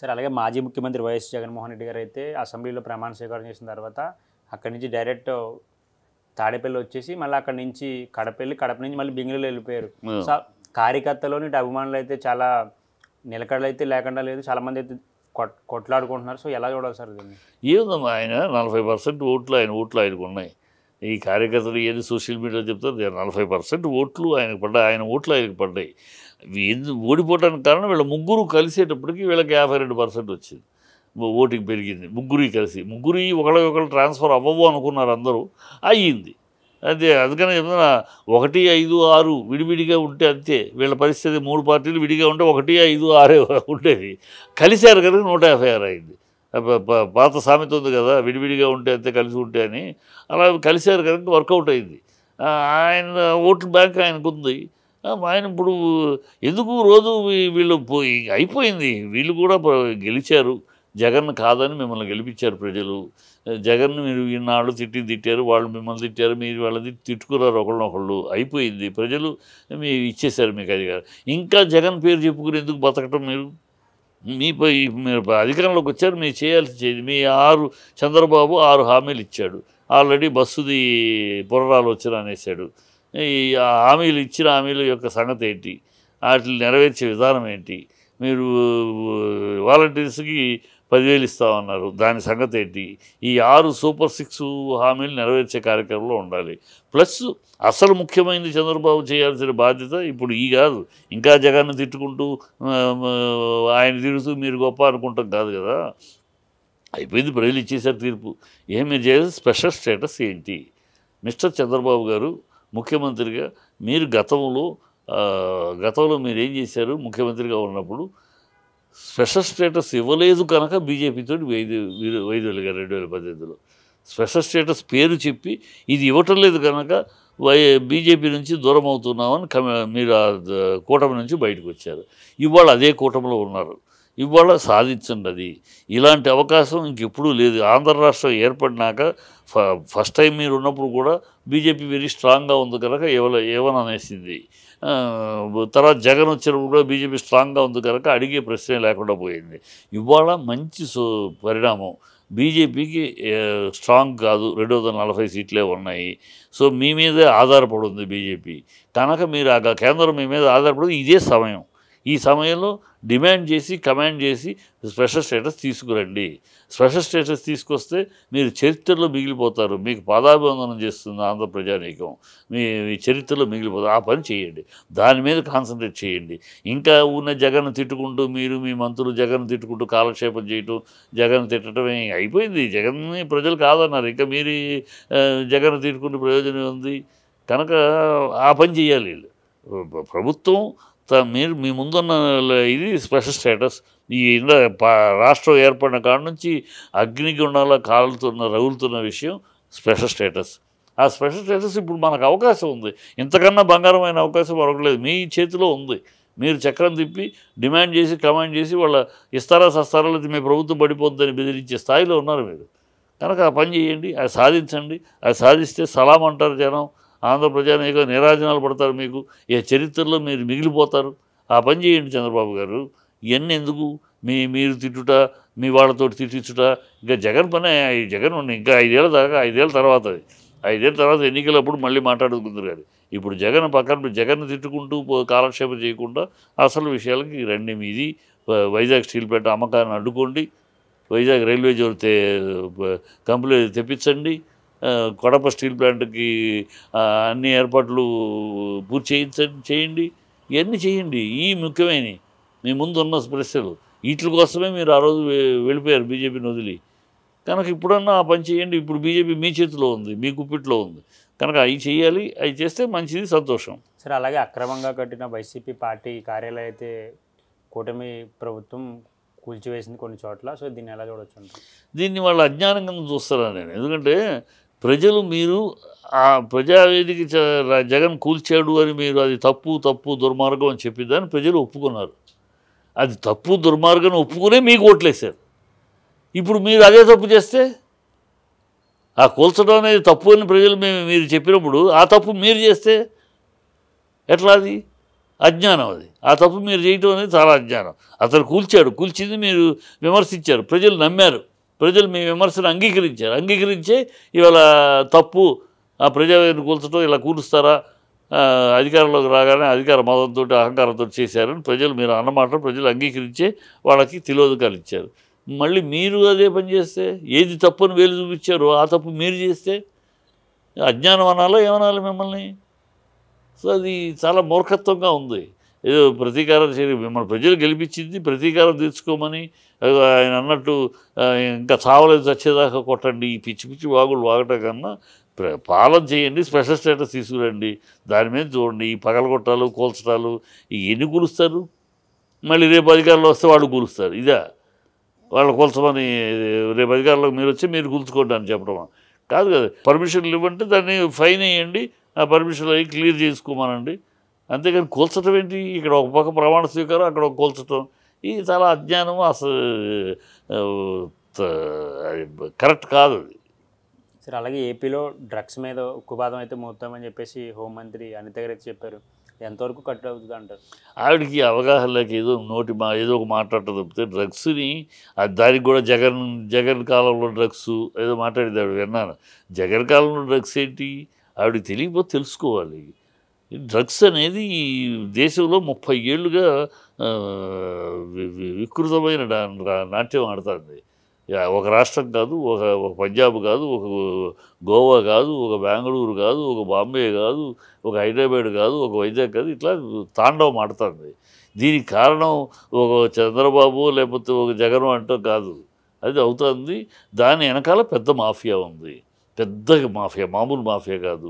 సరే అలాగే మాజీ ముఖ్యమంత్రి వైఎస్ జగన్మోహన్ రెడ్డి గారు అయితే అసెంబ్లీలో ప్రమాణ స్వీకారం చేసిన తర్వాత అక్కడి నుంచి డైరెక్ట్ తాడేపల్లి వచ్చేసి మళ్ళీ అక్కడి నుంచి కడపల్లి కడప నుంచి మళ్ళీ బెంగళూరు వెళ్ళిపోయారు కార్యకర్తలోని అభిమానులు అయితే చాలా నిలకడలు అయితే లేకుండా లేదు చాలామంది అయితే కొట్ కొట్లాడుకుంటున్నారు సో ఎలా చూడాలి సార్ దీన్ని ఏముందమ్మా ఆయన నలభై పర్సెంట్ ఓట్లు ఆయన ఓట్లు ఆయనకు ఉన్నాయి ఈ కార్యకర్తలు ఏది సోషల్ మీడియాలో చెప్తారు నలభై పర్సెంట్ ఓట్లు ఆయనకు పడ్డాయి ఆయన ఓట్లు ఆయనకు పడ్డాయి ఓడిపోవడానికి కారణం వీళ్ళ ముగ్గురు కలిసేటప్పటికి వీళ్ళకి యాభై రెండు పర్సెంట్ వచ్చింది ఓటింగ్ పెరిగింది ముగ్గురి కలిసి ముగ్గురి ఒకళ్ళకొకళ్ళు ట్రాన్స్ఫర్ అవ్వవు అనుకున్నారు అందరూ అయ్యింది అంతే అందుకని చెప్తున్నా ఒకటి ఐదు ఆరు విడివిడిగా ఉంటే అంతే వీళ్ళ పరిస్థితి మూడు పార్టీలు విడిగా ఉంటే ఒకటి ఐదు ఆరే ఉండేది కలిశారు కనుక నూట యాభై ఆరు అయింది పాత సామెత ఉంది కదా విడివిడిగా ఉంటే అంతే కలిసి ఉంటే అని అలా కలిశారు కనుక వర్కౌట్ అయింది ఆయన ఓట్ల బ్యాంక్ ఆయనకు ఉంది ఆయన ఇప్పుడు ఎందుకు రోజు వీళ్ళు పోయి అయిపోయింది వీళ్ళు కూడా గెలిచారు జగన్ కాదని మిమ్మల్ని గెలిపించారు ప్రజలు జగన్ మీరు ఈనాడు తిట్టి తిట్టారు వాళ్ళు మిమ్మల్ని తిట్టారు మీరు వాళ్ళది తిట్టుకున్నారు ఒకళ్ళనొకళ్ళు అయిపోయింది ప్రజలు మీ ఇచ్చేశారు మీకు అధికారం ఇంకా జగన్ పేరు చెప్పుకుని ఎందుకు బతకటం మీరు మీపై మీరు అధికారంలోకి వచ్చారు మీరు చేయాల్సి చేయదు మీ ఆరు చంద్రబాబు ఆరు హామీలు ఇచ్చాడు ఆల్రెడీ బస్సుది పునరాలోచన అనేసాడు ఈ హామీలు ఇచ్చిన హామీల యొక్క సంగతి ఏంటి వాటిని నెరవేర్చే విధానం ఏంటి మీరు వాలంటీర్స్కి పదివేలు ఇస్తా ఉన్నారు దాని సంగతి ఏంటి ఈ ఆరు సూపర్ సిక్స్ హామీలు నెరవేర్చే కార్యక్రమంలో ఉండాలి ప్లస్ అసలు ముఖ్యమైనది చంద్రబాబు చేయాల్సిన బాధ్యత ఇప్పుడు ఈ కాదు ఇంకా జగన్ను తిట్టుకుంటూ ఆయన తిరుగుతూ మీరు గొప్ప అనుకుంటాం కాదు కదా అయిపోయింది ప్రజలు ఇచ్చేసారు తీర్పు ఏమీ చేయాలి స్పెషల్ స్టేటస్ ఏంటి మిస్టర్ చంద్రబాబు గారు ముఖ్యమంత్రిగా మీరు గతంలో గతంలో మీరు ఏం చేశారు ముఖ్యమంత్రిగా ఉన్నప్పుడు స్పెషల్ స్టేటస్ ఇవ్వలేదు కనుక బీజేపీతో వైద్య వైద్యులుగా రెండు వేల పద్దెనిమిదిలో స్పెషల్ స్టేటస్ పేరు చెప్పి ఇది ఇవ్వటం లేదు కనుక వై బీజేపీ నుంచి దూరం అవుతున్నామని మీరు కూటమి నుంచి బయటకు వచ్చారు ఇవాళ అదే కూటమిలో ఉన్నారు ఇవాళ సాధించండి ఇలాంటి అవకాశం ఇంకెప్పుడూ లేదు ఆంధ్ర రాష్ట్రం ఏర్పడినాక ఫస్ట్ టైం మీరు ఉన్నప్పుడు కూడా బీజేపీ వెరీ స్ట్రాంగ్గా ఉంది కనుక ఎవల ఏమననేసింది తర్వాత జగన్ వచ్చినప్పుడు కూడా బీజేపీ స్ట్రాంగ్గా ఉంది కనుక అడిగే ప్రశ్నే లేకుండా పోయింది ఇవాళ మంచి పరిణామం బీజేపీకి స్ట్రాంగ్ కాదు రెండు వందల నలభై సీట్లే ఉన్నాయి సో మీ మీదే ఆధారపడి ఉంది బీజేపీ కనుక మీరు ఆ కేంద్రం మీ మీద ఆధారపడి ఇదే సమయం ఈ సమయంలో డిమాండ్ చేసి కమాండ్ చేసి స్పెషల్ స్టేటస్ తీసుకురండి స్పెషల్ స్టేటస్ తీసుకొస్తే మీరు చరిత్రలో మిగిలిపోతారు మీకు పాదాభివందనం చేస్తుంది ఆంధ్ర ప్రజానీకం మీ చరిత్రలో మిగిలిపోతారు ఆ పని చేయండి దాని మీద కాన్సన్ట్రేట్ చేయండి ఇంకా ఉన్న జగన్ తిట్టుకుంటూ మీరు మీ మంత్రులు జగన్ తిట్టుకుంటూ కాలక్షేపం చేయటం జగన్ తిట్టడం అయిపోయింది జగన్ ప్రజలు కాదన్నారు ఇంకా మీరు జగన్ తిట్టుకుంటే ప్రయోజనం ఉంది కనుక ఆ పని చేయాలి ప్రభుత్వం మీరు మీ ముందున్న ఇది స్పెషల్ స్టేటస్ ఈ రాష్ట్రం ఏర్పడిన కాడ నుంచి అగ్నిగుండాల కాలుతున్న రగులుతున్న విషయం స్పెషల్ స్టేటస్ ఆ స్పెషల్ స్టేటస్ ఇప్పుడు మనకు అవకాశం ఉంది ఇంతకన్నా బంగారమైన అవకాశం మరొకలేదు మీ చేతిలో ఉంది మీరు చక్రం తిప్పి డిమాండ్ చేసి కమాండ్ చేసి వాళ్ళ ఇస్తారా సస్తారా లేదా మీ ప్రభుత్వం పడిపోద్దని బెదిరించే స్థాయిలో ఉన్నారు మీరు కనుక ఆ పని చేయండి అది సాధించండి అది సాధిస్తే సలాం అంటారు జనం ఆంధ్రప్రజానీకం నిరాజనాలు పడతారు మీకు ఏ చరిత్రలో మీరు మిగిలిపోతారు ఆ పని చేయండి చంద్రబాబు గారు ఇవన్నీ ఎందుకు మీ మీరు తిట్టుట మీ వాళ్ళతో తిట్టించుట ఇంకా జగన్ పనే జగన్ ఇంకా ఐదేళ్ళ దాకా ఐదేళ్ళ తర్వాత ఐదేళ్ళ తర్వాత ఎన్నికలప్పుడు మళ్ళీ మాట్లాడుకుందరు కాదు ఇప్పుడు జగన్ పక్కన జగన్ తిట్టుకుంటూ కాలక్షేపం చేయకుండా అసలు విషయాలకి రండి మీది వైజాగ్ స్టీల్ పెట్ట అమ్మకాన్ని అడ్డుకోండి వైజాగ్ రైల్వే జోన్ కంపెనీ తెప్పించండి కడప స్టీల్ ప్లాంట్కి అన్ని ఏర్పాట్లు పూర్తి చేయించండి చేయండి ఇవన్నీ చేయండి ఈ ముఖ్యమైనవి మీ ముందు ఉన్న ప్రశ్నలు వీటి కోసమే మీరు ఆ రోజు వెళ్ళిపోయారు బీజేపీని వదిలి కనుక ఇప్పుడన్నా ఆ పని చేయండి ఇప్పుడు బీజేపీ మీ చేతిలో ఉంది మీ గుప్పిట్లో ఉంది కనుక అవి చేయాలి అవి చేస్తే మంచిది సంతోషం సరే అలాగే అక్రమంగా కట్టిన వైసీపీ పార్టీ కార్యాలయం అయితే కూటమి ప్రభుత్వం కూల్చివేసింది కొన్ని చోట్ల సో దీన్ని ఎలా చూడొచ్చు దీన్ని వాళ్ళు అజ్ఞానం కింద చూస్తారా నేను ఎందుకంటే ప్రజలు మీరు ఆ ప్రజావేదిక జగన్ కూల్చాడు అని మీరు అది తప్పు తప్పు దుర్మార్గం అని చెప్పిద్దని ప్రజలు ఒప్పుకున్నారు అది తప్పు దుర్మార్గం ఒప్పుకునే మీకు ఓట్లేశారు ఇప్పుడు మీరు అదే తప్పు చేస్తే ఆ కూల్చడం అనేది తప్పు అని ప్రజలు మేము మీరు చెప్పినప్పుడు ఆ తప్పు మీరు చేస్తే ఎట్లా అది అజ్ఞానం అది ఆ తప్పు మీరు చేయటం అనేది చాలా అజ్ఞానం అతను కూల్చాడు కూల్చింది మీరు విమర్శించారు ప్రజలు నమ్మారు ప్రజలు మీ విమర్శను అంగీకరించారు అంగీకరించే ఇవాళ తప్పు ఆ ప్రజా కూల్చడం ఇలా కూలుస్తారా అధికారంలోకి రాగానే అధికార మతంతో అహంకారంతో చేశారని ప్రజలు మీరు అన్నమాట ప్రజలు అంగీకరించే వాళ్ళకి తిలోదకాలు ఇచ్చారు మళ్ళీ మీరు అదే పని చేస్తే ఏది అని వేలు చూపించారో ఆ తప్పు మీరు చేస్తే అజ్ఞానం అనాలో ఏమనాలి మిమ్మల్ని సో అది చాలా మూర్ఖత్వంగా ఉంది ఏదో ప్రతీకారం చేయ మన ప్రజలు గెలిపించింది ప్రతీకారం తీర్చుకోమని ఆయన అన్నట్టు ఇంకా చావలేదు చచ్చేదాకా కొట్టండి ఈ పిచ్చి పిచ్చి వాగులు వాగటం కన్నా పాలన చేయండి స్పెషల్ స్టేటస్ తీసుకురండి దాని మీద చూడండి ఈ కొట్టాలు కూల్చడాలు ఎన్ని కూలుస్తారు మళ్ళీ రేపు అధికారంలో వస్తే వాళ్ళు కూలుస్తారు ఇదా వాళ్ళు కూల్చమని రేపు అధికారంలోకి మీరు వచ్చి మీరు కూల్చుకోండి అని చెప్పడం కాదు కదా పర్మిషన్లు ఇవ్వంటే దాన్ని ఫైన్ వేయండి ఆ పర్మిషన్లు అవి క్లియర్ చేసుకోమనండి అంతేగాని కూల్చటం ఏంటి ఇక్కడ ఒక పక్క ప్రమాణ స్వీకారం అక్కడ కూల్చటం ఇది చాలా అజ్ఞానం అసలు కరెక్ట్ కాదు అది సరే అలాగే ఏపీలో డ్రగ్స్ మీద ఉక్కుపాదం అయితే మోతామని చెప్పేసి హోంమంత్రి అనిత గారు చెప్పారు ఎంతవరకు కట్టు అవుతుంది అంటారు ఆవిడకి లేక ఏదో నోటి మా ఏదో ఒక మాట్లాడటం తప్పితే డ్రగ్స్ని దానికి కూడా జగన్ జగన్ కాలంలో డ్రగ్స్ ఏదో మాట్లాడేది ఆవిడ విన్నాను జగన్ కాలంలో డ్రగ్స్ ఏంటి ఆవిడకి తెలియకపోతే తెలుసుకోవాలి డ్రగ్స్ అనేది ఈ దేశంలో ముప్పై ఏళ్ళుగా వికృతమైన నాట్యం ఆడుతుంది ఒక రాష్ట్రం కాదు ఒక ఒక పంజాబ్ కాదు ఒక గోవా కాదు ఒక బెంగళూరు కాదు ఒక బాంబే కాదు ఒక హైదరాబాద్ కాదు ఒక వైజాగ్ కాదు ఇట్లా తాండవం ఆడుతుంది దీనికి కారణం ఒక చంద్రబాబు లేకపోతే ఒక జగన్ అంటూ కాదు అది అవుతుంది దాని వెనకాల పెద్ద మాఫియా ఉంది పెద్ద మాఫియా మామూలు మాఫియా కాదు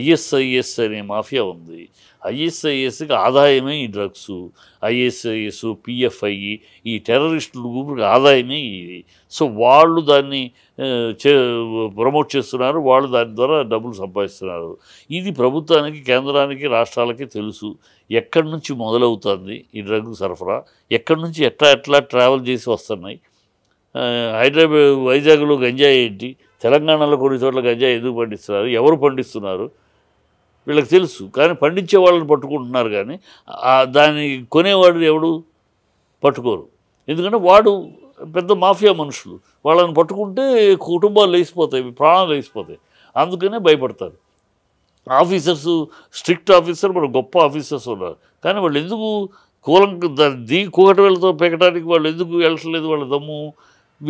ఐఎస్ఐఎస్ అనే మాఫియా ఉంది ఐఎస్ఐఎస్కి ఆదాయమే ఈ డ్రగ్స్ ఐఎస్ఐఎస్ పిఎఫ్ఐ ఈ టెర్రరిస్టుల గ్రూపులకు ఆదాయమే ఇది సో వాళ్ళు దాన్ని చే ప్రమోట్ చేస్తున్నారు వాళ్ళు దాని ద్వారా డబ్బులు సంపాదిస్తున్నారు ఇది ప్రభుత్వానికి కేంద్రానికి రాష్ట్రాలకి తెలుసు ఎక్కడి నుంచి మొదలవుతుంది ఈ డ్రగ్ సరఫరా ఎక్కడి నుంచి ఎట్లా ఎట్లా ట్రావెల్ చేసి వస్తున్నాయి హైదరాబాద్ వైజాగ్లో గంజాయి ఏంటి తెలంగాణలో కొన్ని చోట్ల గంజా ఎందుకు పండిస్తున్నారు ఎవరు పండిస్తున్నారు వీళ్ళకి తెలుసు కానీ పండించే వాళ్ళని పట్టుకుంటున్నారు కానీ దాన్ని కొనేవాడు ఎవడు పట్టుకోరు ఎందుకంటే వాడు పెద్ద మాఫియా మనుషులు వాళ్ళని పట్టుకుంటే కుటుంబాలు లేచిపోతాయి ప్రాణాలు లేచిపోతాయి అందుకనే భయపడతారు ఆఫీసర్స్ స్ట్రిక్ట్ ఆఫీసర్ మన గొప్ప ఆఫీసర్స్ ఉన్నారు కానీ వాళ్ళు ఎందుకు కూలం దీ కూకటవేలతో పెకటానికి వాళ్ళు ఎందుకు వెళ్ళట్లేదు వాళ్ళ దమ్ము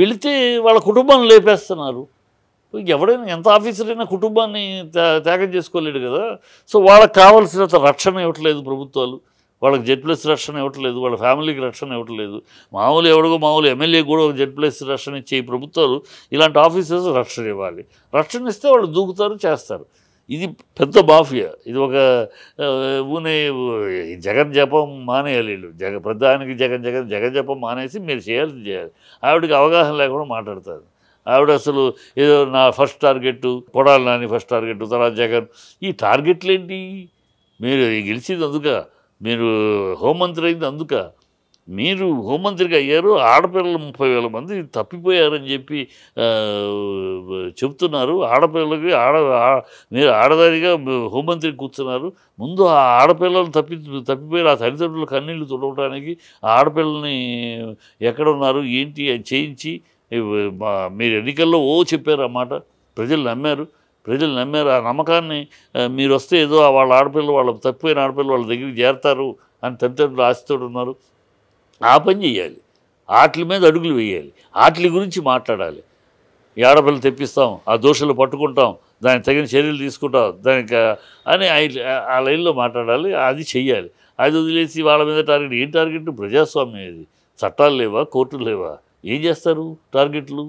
వెళితే వాళ్ళ కుటుంబాన్ని లేపేస్తున్నారు ఎవడైనా ఎంత ఆఫీసర్ అయినా కుటుంబాన్ని త్యాగం చేసుకోలేడు కదా సో వాళ్ళకి కావాల్సినంత రక్షణ ఇవ్వట్లేదు ప్రభుత్వాలు వాళ్ళకి జెడ్ ప్లస్ రక్షణ ఇవ్వట్లేదు వాళ్ళ ఫ్యామిలీకి రక్షణ ఇవ్వట్లేదు మామూలు ఎవడో మామూలు ఎమ్మెల్యే కూడా జెడ్ ప్లస్ రక్షణ ఇచ్చే ప్రభుత్వాలు ఇలాంటి ఆఫీసర్స్ రక్షణ ఇవ్వాలి రక్షణ ఇస్తే వాళ్ళు దూకుతారు చేస్తారు ఇది పెద్ద మాఫియా ఇది ఒక ఊనే జగన్ జపం మానేయాలి వీళ్ళు జగ పెద్ద ఆయనకి జగన్ జగన్ జగన్ జపం మానేసి మీరు చేయాల్సింది చేయాలి ఆవిడకి అవగాహన లేకుండా మాట్లాడతారు ఆవిడ అసలు ఏదో నా first target Kodali Nani first target తర్వాత జగన్ ఈ టార్గెట్లు ఏంటి మీరు గెలిచింది అందుక మీరు హోంమంత్రి అయింది అందుక మీరు హోంమంత్రిగా అయ్యారు ఆడపిల్లలు ముప్పై వేల మంది తప్పిపోయారని చెప్పి చెప్తున్నారు ఆడపిల్లలకి ఆడ మీరు ఆడదారిగా హోంమంత్రి కూర్చున్నారు ముందు ఆ ఆడపిల్లలు తప్పి తప్పిపోయారు ఆ తల్లిదండ్రులు కన్నీళ్ళు తుడవడానికి ఆడపిల్లని ఎక్కడ ఉన్నారు ఏంటి చేయించి మీరు ఎన్నికల్లో ఓ చెప్పారు అన్నమాట ప్రజలు నమ్మారు ప్రజలు నమ్మారు ఆ నమ్మకాన్ని మీరు వస్తే ఏదో వాళ్ళ ఆడపిల్లలు వాళ్ళ తప్పిపోయిన ఆడపిల్లలు వాళ్ళ దగ్గరికి చేరతారు అని తల్లిదండ్రులు ఆశతో ఉన్నారు ఆ పని చేయాలి ఆటల మీద అడుగులు వేయాలి ఆటల గురించి మాట్లాడాలి ఆడపిల్లలు తెప్పిస్తాం ఆ దోషులు పట్టుకుంటాం దానికి తగిన చర్యలు తీసుకుంటాం దానికి అని ఆ లైన్లో మాట్లాడాలి అది చెయ్యాలి అది వదిలేసి వాళ్ళ మీద టార్గెట్ ఏం టార్గెట్ ప్రజాస్వామ్యం ఇది చట్టాలు లేవా కోర్టులు లేవా ఏం చేస్తారు టార్గెట్లు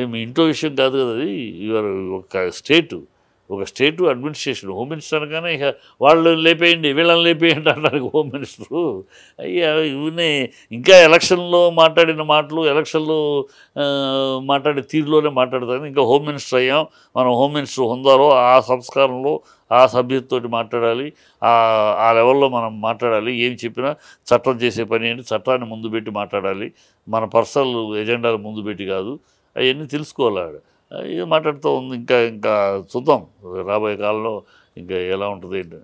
ఏం ఇంట్లో విషయం కాదు కదా అది ఇవర్ ఒక స్టేటు ఒక స్టేటు అడ్మినిస్ట్రేషన్ హోమ్ మినిస్టర్ అనగానే ఇక వాళ్ళు లేపేయండి వీళ్ళని లేపేయండి అన్నారు హోమ్ మినిస్టరు అయ్యా ఇవన్నీ ఇంకా ఎలక్షన్లో మాట్లాడిన మాటలు ఎలక్షన్లో మాట్లాడే తీరులోనే మాట్లాడతాను ఇంకా హోమ్ మినిస్టర్ అయ్యాం మనం హోమ్ మినిస్టర్ హోందాలో ఆ సంస్కారంలో ఆ సభ్యులతో మాట్లాడాలి ఆ లెవెల్లో మనం మాట్లాడాలి ఏం చెప్పినా చట్టం చేసే పని అని చట్టాన్ని ముందు పెట్టి మాట్లాడాలి మన పర్సనల్ ఎజెండాలు ముందు పెట్టి కాదు అవన్నీ తెలుసుకోవాలి ఇది మాట్లాడుతూ ఉంది ఇంకా ఇంకా చూద్దాం రాబోయే కాలంలో ఇంకా ఎలా ఉంటుంది ఏంటి